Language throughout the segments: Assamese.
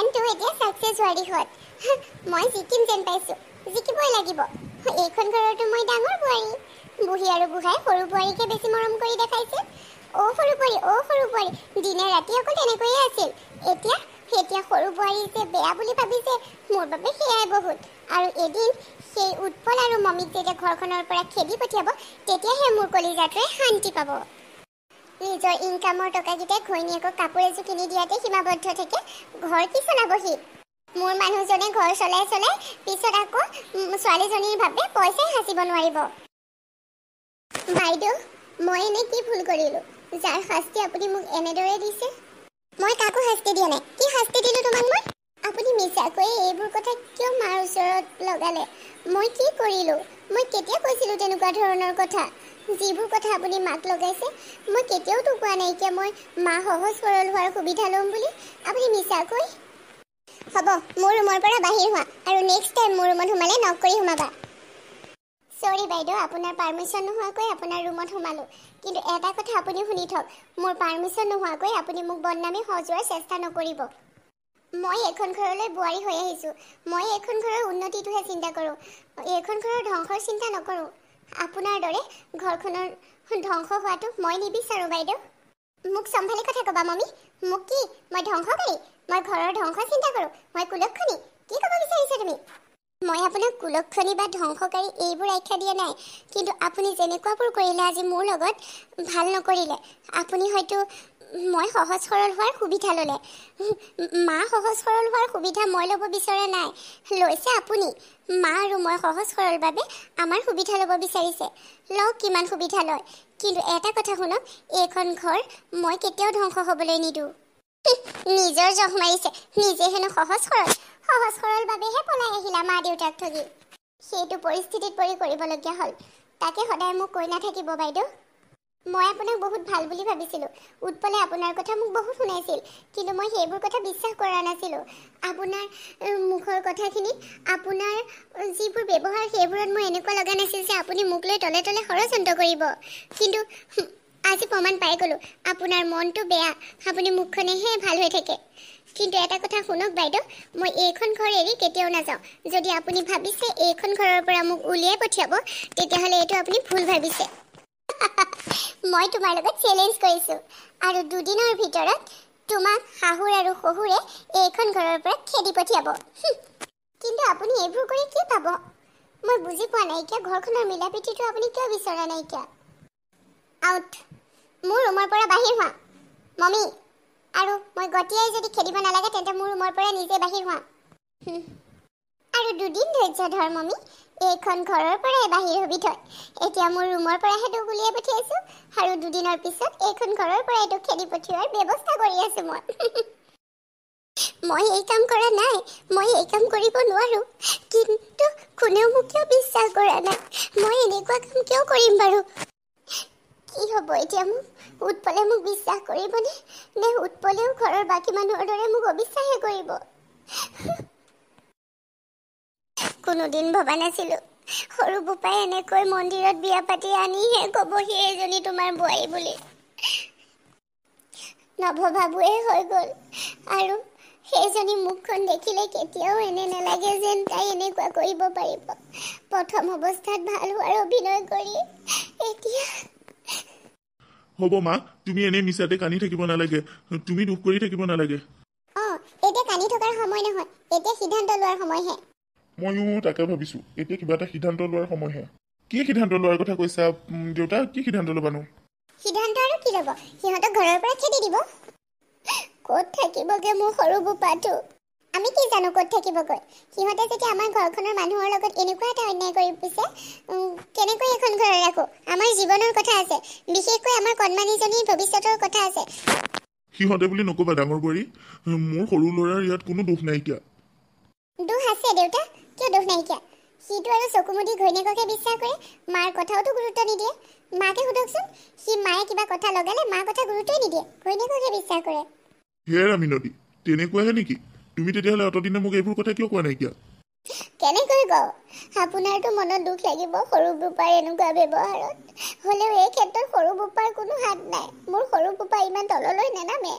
প্লেনটো এতিয়া ছাকচেছ হোৱাৰ দিশত মই জিকিম যেন পাইছোঁ জিকিবই লাগিব এইখন ঘৰতো মই ডাঙৰ বোৱাৰী বুঢ়ী আৰু বুঢ়াই সৰু বোৱাৰীকে বেছি মৰম কৰি দেখাইছে অ' সৰু বোৱাৰী অ' সৰু বোৱাৰী দিনে ৰাতি অকল তেনেকৈয়ে আছিল এতিয়া এতিয়া সৰু বোৱাৰী যে বেয়া বুলি ভাবিছে মোৰ বাবে সেয়াই বহুত আৰু এদিন সেই উৎপল আৰু মমিক যেতিয়া ঘৰখনৰ পৰা খেদি পঠিয়াব তেতিয়াহে মোৰ কলিজাটোৱে শান্তি পাব নিজৰ ইনকামৰ টকাকেইটাই ঘৈণীয়েকক কাপোৰ এযোৰ কিনি দিয়াতে সীমাবদ্ধ থাকে ঘৰ কি চলাবহি মোৰ মানুহজনে ঘৰ চলাই চলাই পিছত আকৌ ছোৱালীজনীৰ বাবে পইচাই সাঁচিব নোৱাৰিব বাইদেউ মই এনে কি ভুল কৰিলোঁ যাৰ শাস্তি আপুনি মোক এনেদৰে দিছে মই কাকো শাস্তি দিয়া নাই কি শাস্তি দিলোঁ তোমাক মই আপুনি মিছাকৈয়ে এইবোৰ কথা কিয় মাৰ ওচৰত লগালে মই কি কৰিলোঁ মই কেতিয়া কৈছিলোঁ তেনেকুৱা ধৰণৰ কথা যিবোৰ কথা আপুনি মাত লগাইছে মই কেতিয়াওতো কোৱা নাইকিয়া মই মা সহজ সৰল হোৱাৰ সুবিধা ল'ম বুলি আপুনি মিছাকৈ হ'ব মোৰ ৰুমৰ পৰা বাহিৰ হোৱা আৰু নেক্সট টাইম মোৰ ৰুমত সোমালে নক কৰি সোমাবা চৰি বাইদেউ আপোনাৰ পাৰ্মিশ্যন নোহোৱাকৈ আপোনাৰ ৰুমত সোমালোঁ কিন্তু এটা কথা আপুনি শুনি থওক মোৰ পাৰ্মিশ্যন নোহোৱাকৈ আপুনি মোক বদনামী সজোৱাৰ চেষ্টা নকৰিব মই এইখন ঘৰলৈ বোৱাৰী হৈ আহিছোঁ মই এইখন ঘৰৰ উন্নতিটোহে চিন্তা কৰোঁ এইখন ঘৰৰ ধ্বংসৰ চিন্তা নকৰোঁ আপোনাৰ দৰে ঘৰখনৰ ধ্বংস হোৱাটো মই নিবিচাৰোঁ বাইদেউ মোক চম্ভালি কথা ক'বা মমি মোক কি মই ধ্বংসকাৰী মই ঘৰৰ ধ্বংস চিন্তা কৰোঁ মই কুলক্ষণী কি ক'ব বিচাৰিছা তুমি মই আপোনাক কুলক্ষণী বা ধ্বংসকাৰী এইবোৰ আখ্যা দিয়া নাই কিন্তু আপুনি যেনেকুৱাবোৰ কৰিলে আজি মোৰ লগত ভাল নকৰিলে আপুনি হয়তো মই সহজ সৰল হোৱাৰ সুবিধা ল'লে মা সহজ সৰল হোৱাৰ সুবিধা মই ল'ব বিচৰা নাই লৈছে আপুনি মা আৰু মই সহজ সৰল বাবে আমাৰ সুবিধা ল'ব বিচাৰিছে লওক কিমান সুবিধা লয় কিন্তু এটা কথা শুনক এইখন ঘৰ মই কেতিয়াও ধ্বংস হ'বলৈ নিদিওঁ নিজৰ জহ মাৰিছে নিজে হেনো সহজ সৰল সহজ সৰল বাবেহে পলাই আহিলা মা দেউতাক ঠগি সেইটো পৰিস্থিতিত পৰি কৰিবলগীয়া হ'ল তাকে সদায় মোক কৈ নাথাকিব বাইদেউ মই আপোনাক বহুত ভাল বুলি ভাবিছিলোঁ উৎপলে আপোনাৰ কথা মোক বহুত শুনাইছিল কিন্তু মই সেইবোৰ কথা বিশ্বাস কৰা নাছিলো আপোনাৰ মুখৰ কথাখিনি আপোনাৰ যিবোৰ ব্যৱহাৰ সেইবোৰত মই এনেকুৱা লগা নাছিল যে আপুনি মোক লৈ তলে তলে ষড়যন্ত্ৰ কৰিব কিন্তু আজি প্ৰমাণ পাই গ'লো আপোনাৰ মনটো বেয়া আপুনি মুখখনেহে ভাল হৈ থাকে কিন্তু এটা কথা শুনক বাইদেউ মই এইখন ঘৰ এৰি কেতিয়াও নাযাওঁ যদি আপুনি ভাবিছে এইখন ঘৰৰ পৰা মোক উলিয়াই পঠিয়াব তেতিয়াহ'লে এইটো আপুনি ভুল ভাবিছে মই তোমাৰ লগত চেলেঞ্জ কৰিছোঁ আৰু দুদিনৰ ভিতৰত তোমাক শাহুৰ আৰু শহুৰে এইখন ঘৰৰ পৰা খেদি পঠিয়াব কিন্তু আপুনি এইবোৰ কৰি কি পাব মই বুজি পোৱা নাইকিয়া ঘৰখনৰ মিলা প্ৰীতিটো আপুনি কিয় বিচৰা নাইকিয়া আউট মোৰ ৰুমৰ পৰা বাহিৰ হোৱা মমি আৰু মই গতিয়াই যদি খেদিব নালাগে তেন্তে মোৰ ৰুমৰ পৰা নিজে বাহিৰ হোৱা আৰু দুদিন ধৈৰ্য ধৰ মমি এইখন ঘৰৰ পৰাই বাহিৰ হবি থৈ এতিয়া মোৰ ৰুমৰ পৰাহে দুখ উলিয়াই পঠিয়াইছো আৰু দুদিনৰ পিছত এইখন ঘৰৰ পৰাই দুখ খেদি পঠিওৱাৰ ব্যৱস্থা কৰি আছো মই মই এই কাম কৰা নাই মই এই কাম কৰিব নোৱাৰো কিন্তু কোনেও মোক কিয় বিশ্বাস কৰা নাই মই এনেকুৱা কাম কিয় কৰিম বাৰু কি হ'ব এতিয়া মোক উৎপলে মোক বিশ্বাস কৰিবনে নে উৎপলেও ঘৰৰ বাকী মানুহৰ দৰে মোক অবিশ্বাসহে কৰিব কোনোদিন ভবা নাছিলো সৰু বোপাই এনেকৈ মন্দিৰত বিয়া পাতি আনিহে কব সি এজনী তোমাৰ বোৱাৰী বুলি নভবাবোৱে হৈ গল আৰু সেইজনী মুখখন দেখিলে কেতিয়াও এনে নালাগে যেন তাই এনেকুৱা কৰিব পাৰিব প্ৰথম অৱস্থাত ভাল হোৱাৰ অভিনয় কৰি এতিয়া হ'ব মা তুমি এনে মিছাতে কান্দি থাকিব নালাগে তুমি দুখ কৰি থাকিব নালাগে অ এতিয়া কান্দি থকাৰ সময় নহয় এতিয়া সিদ্ধান্ত লোৱাৰ সময়হে ময়ো তাকে ভাবিছো এতিয়া কিবা এটা সিদ্ধান্ত লোৱাৰ সময় হে কি সিদ্ধান্ত লোৱাৰ কথা কৈছা দেউতা কি সিদ্ধান্ত ল'বানো সিদ্ধান্ত আৰু কি ল'ব সিহঁতক ঘৰৰ পৰা খেদি দিব ক'ত থাকিবগে মোৰ সৰু বোপাটো আমি কি জানো ক'ত থাকিবগৈ সিহঁতে যেতিয়া আমাৰ ঘৰখনৰ মানুহৰ লগত এনেকুৱা এটা অন্যায় কৰি পিছে কেনেকৈ এখন ঘৰ ৰাখো আমাৰ জীৱনৰ কথা আছে বিশেষকৈ আমাৰ কণমানীজনীৰ ভৱিষ্যতৰ কথা আছে সিহঁতে বুলি নক'বা ডাঙৰ কৰি মোৰ সৰু ল'ৰাৰ ইয়াত কোনো দোষ নাই এতিয়া দোষ আছে দেউতা কিয় দোষ নাইকিয়া সিটো আৰু চকুমুদি ঘৈণীয়েককে বিশ্বাস কৰে মাৰ কথাওতো গুৰুত্ব নিদিয়ে মাকে সুধকচোন সি মায়ে কিবা কথা লগালে মাৰ কথা গুৰুত্বই নিদিয়ে ঘৈণীয়েককে বিশ্বাস কৰে হে ৰামিনদী তেনেকুৱাহে নেকি তুমি তেতিয়াহ'লে অতদিনে মোক এইবোৰ কথা কিয় কোৱা নাইকিয়া কেনেকৈ কওঁ আপোনাৰতো মনত দুখ লাগিব সৰু বোপাৰ এনেকুৱা ব্যৱহাৰত হ'লেও এই ক্ষেত্ৰত সৰু বোপাৰ কোনো হাত নাই মোৰ সৰু বোপা ইমান তললৈ নেনামে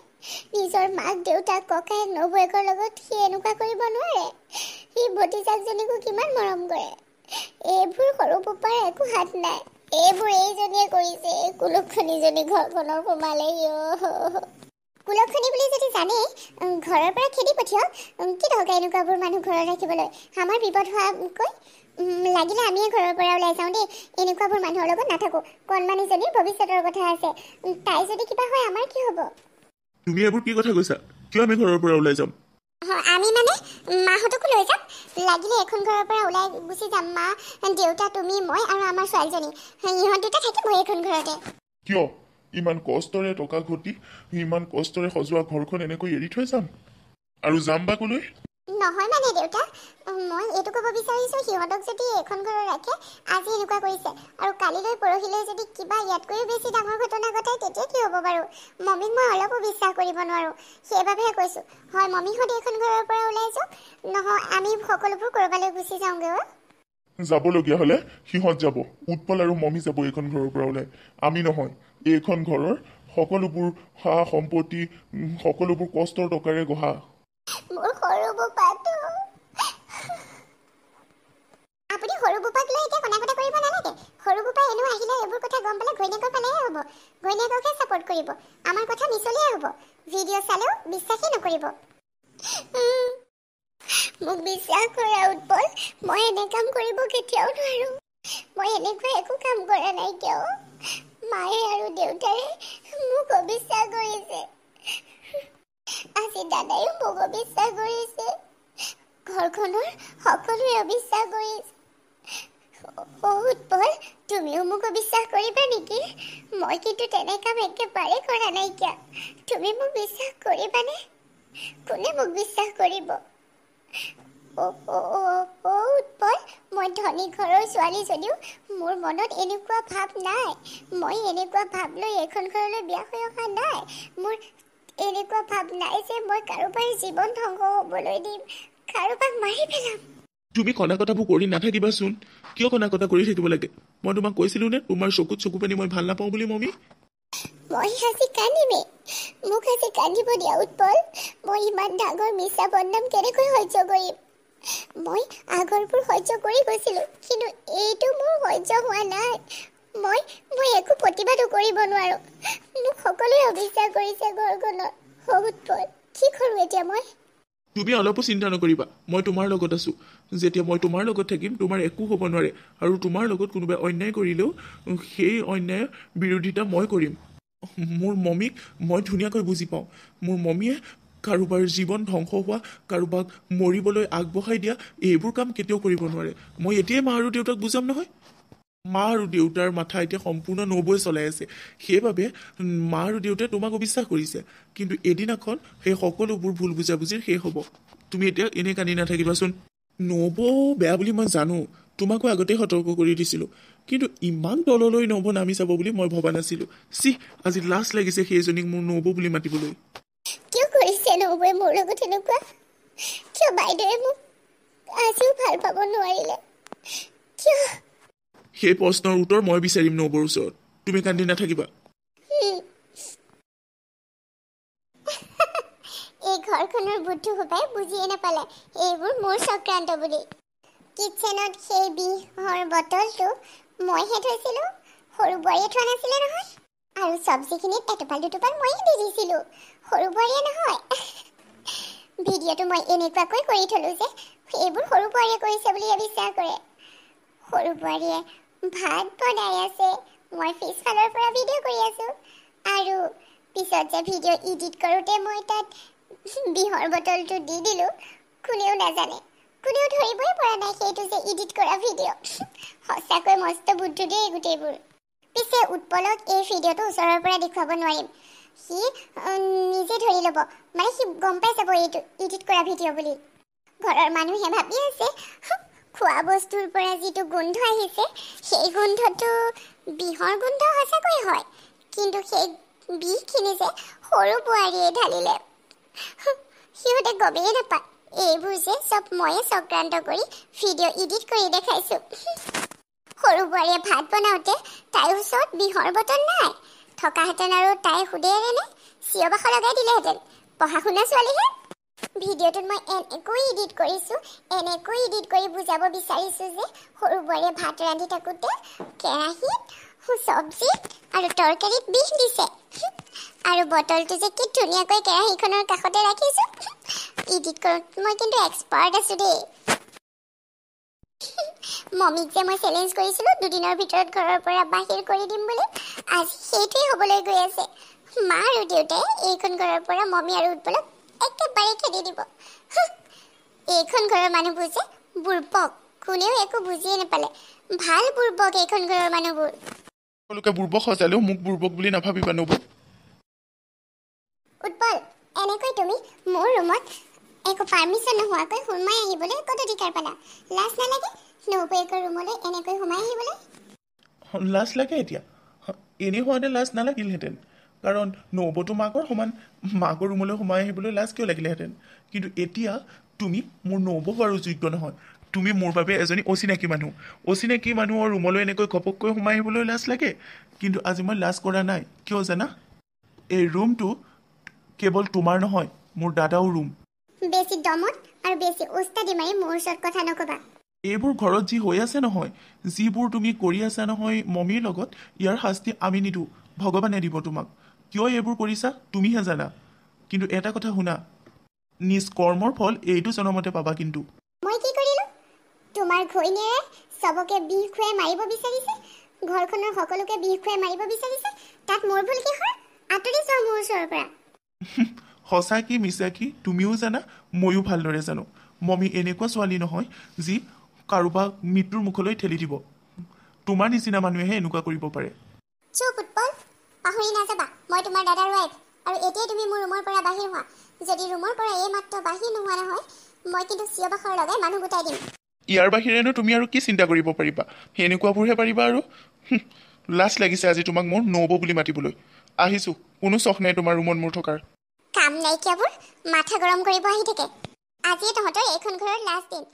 নিজৰ মাক দেউতাক ককায়েক নবৌৱেকৰ লগত সি এনেকুৱা কৰিব নোৱাৰে সি ভতিজাকজনীকো কিমান মৰম কৰে এইবোৰ সৰু পোপাৰ একো হাত নাই এইবোৰ এইজনীয়ে কৰিছে কুলক্ষণীজনী ঘৰখনৰ সোমালে কুলক্ষণী বুলি যদি জানে ঘৰৰ পৰা খেদি পঠিয়াও কি দৰকাৰ এনেকুৱাবোৰ মানুহ ঘৰত ৰাখিবলৈ আমাৰ বিপদ হোৱাকৈ লাগিলে আমিয়ে ঘৰৰ পৰা ওলাই যাওঁ দেই এনেকুৱাবোৰ মানুহৰ লগত নাথাকো কণমানীজনীৰ ভৱিষ্যতৰ কথা আছে তাই যদি কিবা হয় আমাৰ কি হ'ব তুমি এইবোৰ কি কথা কৈছা কিয় আমি ঘৰৰ পৰা ওলাই যাম আমি মানে মাহঁতকো লৈ যাম লাগিলে এখন ঘৰৰ পৰা ওলাই গুচি যাম মা দেউতা তুমি মই আৰু আমাৰ ছোৱালীজনী ইহঁত দুটা থাকিম মই ঘৰতে কিয় ইমান কষ্টৰে টকা ঘটি ইমান কষ্টৰে সজোৱা ঘৰখন এনেকৈ এৰি থৈ যাম আৰু যাম বা কলৈ নহয় মানে দেউতা মই এইটো ক'ব বিচাৰিছোঁ সিহঁতক যদি এখন ঘৰত ৰাখে আজি এনেকুৱা কৰিছে আৰু কালিলৈ পৰহিলৈ যদি কিবা ইয়াতকৈও বেছি ডাঙৰ ঘটনা ঘটে তেতিয়া কি হ'ব বাৰু মমিক মই অলপো বিশ্বাস কৰিব নোৱাৰোঁ সেইবাবেহে কৈছোঁ হয় মমিহঁতে এইখন ঘৰৰ পৰা ওলাই যাওক নহয় আমি সকলোবোৰ ক'ৰবালৈ গুচি যাওঁগৈ যাবলগীয়া হ'লে সিহঁত যাব উৎপল আৰু মমি যাব এইখন ঘৰৰ পৰা ওলাই আমি নহয় এইখন ঘৰৰ সকলোবোৰ সা সম্পত্তি সকলোবোৰ কষ্টৰ টকাৰে গঢ়া সেইবোৰ কথা গম পালে ঘৈণীয়েকৰ ফালেহে হ'ব ঘৈণীয়েককহে ছাপৰ্ট কৰিব আমাৰ কথা মিছলিয়ে হ'ব ভিডিঅ' চালেও বিশ্বাসেই নকৰিব মোক বিশ্বাস কৰা উৎপল মই এনে কাম কৰিব কেতিয়াও নোৱাৰো মই এনেকুৱা একো কাম কৰা নাই কিয় মায়ে আৰু দেউতাৰে মোক অবিশ্বাস কৰিছে আজি দাদায়ো মোক অবিশ্বাস কৰিছে ঘৰখনৰ সকলোৱে অবিশ্বাস কৰিছে বহুত ভয় তুমিও মোক অবিশ্বাস কৰিবা নেকি মই কিন্তু তেনে কাম একেবাৰে কৰা নাইকিয়া তুমি মোক বিশ্বাস কৰিবানে কোনে মোক বিশ্বাস কৰিব বহুত ভয় মই ধনী ঘৰৰ ছোৱালী যদিও মোৰ মনত এনেকুৱা ভাৱ নাই মই এনেকুৱা ভাৱ লৈ এইখন ঘৰলৈ বিয়া হৈ অহা নাই মোৰ এনেকুৱা ভাৱ নাই যে মই কাৰোবাৰ জীৱন ধ্বংস হ'বলৈ দিম কাৰোবাক মাৰি পেলাম তুমি কণা কথাবোৰ কৰি নাথাকিবাচোন কিয় কণা কথা কৰি থাকিব লাগে মই তোমাক কৈছিলো নে তোমাৰ চকুত চকু পানী মই ভাল নাপাওঁ বুলি মমি তুমি অলপো চিন্তা নকৰিবা মই তোমাৰ লগত আছো যেতিয়া মই তোমাৰ লগত থাকিম তোমাৰ একো হ'ব নোৱাৰে আৰু তোমাৰ লগত কোনোবাই অন্যায় কৰিলেও সেই অন্যায়ৰ বিৰোধিতা মই কৰিম মোৰ মমীক মই ধুনীয়াকৈ বুজি পাওঁ মোৰ মমীয়ে কাৰোবাৰ জীৱন ধ্বংস হোৱা কাৰোবাক মৰিবলৈ আগবঢ়াই দিয়া এইবোৰ কাম কেতিয়াও কৰিব নোৱাৰে মই এতিয়াই মা আৰু দেউতাক বুজাম নহয় মা আৰু দেউতাৰ মাথা এতিয়া সম্পূৰ্ণ নবৈ চলাই আছে সেইবাবে মা আৰু দেউতাই তোমাক অবিশ্বাস কৰিছে কিন্তু এদিনাখন সেই সকলোবোৰ ভুল বুজাবুজিৰ শেষ হ'ব তুমি এতিয়া এনেই কান্দি নাথাকিবাচোন নবৌ বেয়া বুলি মই জানো তোমাকো আগতেই সতৰ্ক কৰি দিছিলোঁ কিন্তু ইমান তললৈ নবৌ নামি চাব বুলি মই ভবা নাছিলোঁ চিহ আজি লাজ লাগিছে সেইজনীক মোৰ নবৌ বুলি মাতিবলৈ সেই প্ৰশ্নৰ উত্তৰ মই বিচাৰিম নবৌৰ ওচৰত তুমি কান্দি নাথাকিবা দিছে এইবোৰ মোৰ চক্ৰান্ত বুলি কিটচেনত সেই বিহৰ বটলটো মইহে থৈছিলোঁ সৰু বোৱাৰীয়ে থোৱা নাছিলে নহয় আৰু চব্জিখিনিত এটোপাল দুটোপাল ময়ে দি দিছিলোঁ সৰু বোৱাৰীয়ে নহয় ভিডিঅ'টো মই এনেকুৱাকৈ কৰি থ'লোঁ যে এইবোৰ সৰু বোৱাৰীয়ে কৰিছে বুলি বিশ্বাস কৰে সৰু বোৱাৰীয়ে ভাত বনাই আছে মই পিছফালৰ পৰা ভিডিঅ' কৰি আছোঁ আৰু পিছত যে ভিডিঅ' ইডিট কৰোঁতে মই তাত বিহৰ বটলটো দি দিলোঁ কোনেও নাজানে কোনেও ধৰিবই পৰা নাই সেইটো যে ইডিট কৰা ভিডিঅ' সঁচাকৈ মস্ত বুদ্ধি দিয়ে গোটেইবোৰ পিছে উৎপলক এই ভিডিঅ'টো ওচৰৰ পৰা দেখুৱাব নোৱাৰিম সি নিজে ধৰি ল'ব মানে সি গম পাই যাব এইটো ইডিট কৰা ভিডিঅ' বুলি ঘৰৰ মানুহে ভাবি আছে খোৱা বস্তুৰ পৰা যিটো গোন্ধ আহিছে সেই গোন্ধটো বিহৰ গোন্ধ সঁচাকৈ হয় কিন্তু সেই বিষখিনি যে সৰু বোৱাৰীয়ে ঢালিলে সিহঁতে গমেই নাপায় এইবোৰ যে চব ময়ে চক্ৰান্ত কৰি ভিডিঅ' ইডিট কৰি দেখাইছো সৰু বোৱাৰীয়ে ভাত বনাওঁতে তাইৰ ওচৰত বিহৰ বটন নাই থকাহেঁতেন আৰু তাই সুদেৰেনে চিঞৰবাস লগাই দিলেহেঁতেন পঢ়া শুনা ছোৱালীহে ভিডিঅ'টোত মই এনেকৈ ইডিট কৰিছোঁ এনেকৈ ইডিট কৰি বুজাব বিচাৰিছোঁ যে সৰু বোৱাৰীয়ে ভাত ৰান্ধি থাকোঁতে কেৰাহীত হু চব্জি আৰু তৰকাৰীত বিহ দিছে আৰু বটলটো যে কি ধুনীয়াকৈ কেৰাহীখনৰ কাষতে ৰাখিছোঁ ইডিট মই কিন্তু এক্সপাৰ্ট আছোঁ দেই মমিক যে মই চেলেঞ্জ কৰিছিলোঁ দুদিনৰ ভিতৰত ঘৰৰ পৰা বাহিৰ কৰি দিম বুলি আজি সেইটোৱেই হ'বলৈ গৈ আছে মা আৰু দেউতাই এইখন ঘৰৰ পৰা মমি আৰু উৎপলক একেবাৰে খেদি দিব এইখন ঘৰৰ মানুহবোৰ যে বুৰ্বক কোনেও একো বুজিয়ে নাপালে ভাল বুৰ্বক এইখন ঘৰৰ মানুহবোৰ সকলোকে বুৰ্বক সজালেও মোক বুৰ্বক বুলি নাভাবিবা নবৌ উৎপল এনেকৈ তুমি মোৰ ৰুমত একো পাৰ্মিশ্যন নোহোৱাকৈ সোমাই আহিবলৈ ক'ত অধিকাৰ পালা লাজ নালাগে নবৌৱেকৰ ৰুমলৈ এনেকৈ সোমাই আহিবলৈ লাজ লাগে এতিয়া এনেই হোৱাতে লাজ নালাগিলহেঁতেন কাৰণ নবৌ মাকৰ সমান মাকৰ ৰুমলৈ সোমাই আহিবলৈ লাজ কিয় লাগিলেহেঁতেন কিন্তু এতিয়া তুমি মোৰ নবৌ আৰু যোগ্য নহয় তুমি মোৰ বাবে এজনী অচিনাকি মানুহ অচিনাকি মানুহৰ ৰুমলৈ এনেকৈ ঘপককৈ সোমাই আহিবলৈ লাজ লাগে কিন্তু আজি মই লাজ কৰা নাই কিয় জানা এই ৰুমটো কেৱল তোমাৰ নহয় মোৰ দাদাও ৰুম বেছি দমত আৰু বেছি ওস্তাদি মাৰি মোৰ ওচৰত কথা নক'বা এইবোৰ ঘৰত যি হৈ আছে নহয় যিবোৰ তুমি কৰি আছা নহয় মমীৰ লগত ইয়াৰ শাস্তি আমি নিদো ভগৱানে দিব তোমাক কিয় এইবোৰ কৰিছা তুমিহে জানা কিন্তু এটা কথা শুনা নিজ কৰ্মৰ ফল এইটো জনমতে পাবা কিন্তু তাৰ ঘৈণীয়েৰে চবকে বিষ খুৱাই মাৰিব বিচাৰিছে ঘৰখনৰ সকলোকে বিষ খুৱাই মাৰিব বিচাৰিছে তাত মোৰ ভুল কি হয় আঁতৰি চোৱা মোৰ ওচৰৰ পৰা সঁচা কি মিছা কি তুমিও জানা ময়ো ভালদৰে জানো মমি এনেকুৱা ছোৱালী নহয় যি কাৰোবাক মৃত্যুৰ মুখলৈ ঠেলি দিব তোমাৰ নিচিনা মানুহেহে এনেকুৱা কৰিব পাৰে চুপ উৎপল পাহৰি নাযাবা মই তোমাৰ দাদাৰ ৱাইফ আৰু এতিয়াই তুমি মোৰ ৰুমৰ পৰা বাহিৰ হোৱা যদি ৰুমৰ পৰা এইমাত্ৰ বাহিৰ নোহোৱা নহয় মই কিন্তু চিঞৰ লগাই মানুহ গোটাই দিম ইয়াৰ বাহিৰেনো তুমি আৰু কি চিন্তা কৰিব পাৰিবা সেনেকুৱাবোৰহে পাৰিবা আৰু লাজ লাগিছে আজি তোমাক মোৰ নব বুলি মাতিবলৈ আহিছো কোনো চখ নাই তোমাৰ ৰুমত মোৰ থকাৰ কাম নাইকিয়াবোৰ মাথা গৰম কৰিব আহি থাকে আজিয়ে তহঁতৰ এইখন ঘৰৰ লাষ্ট দিন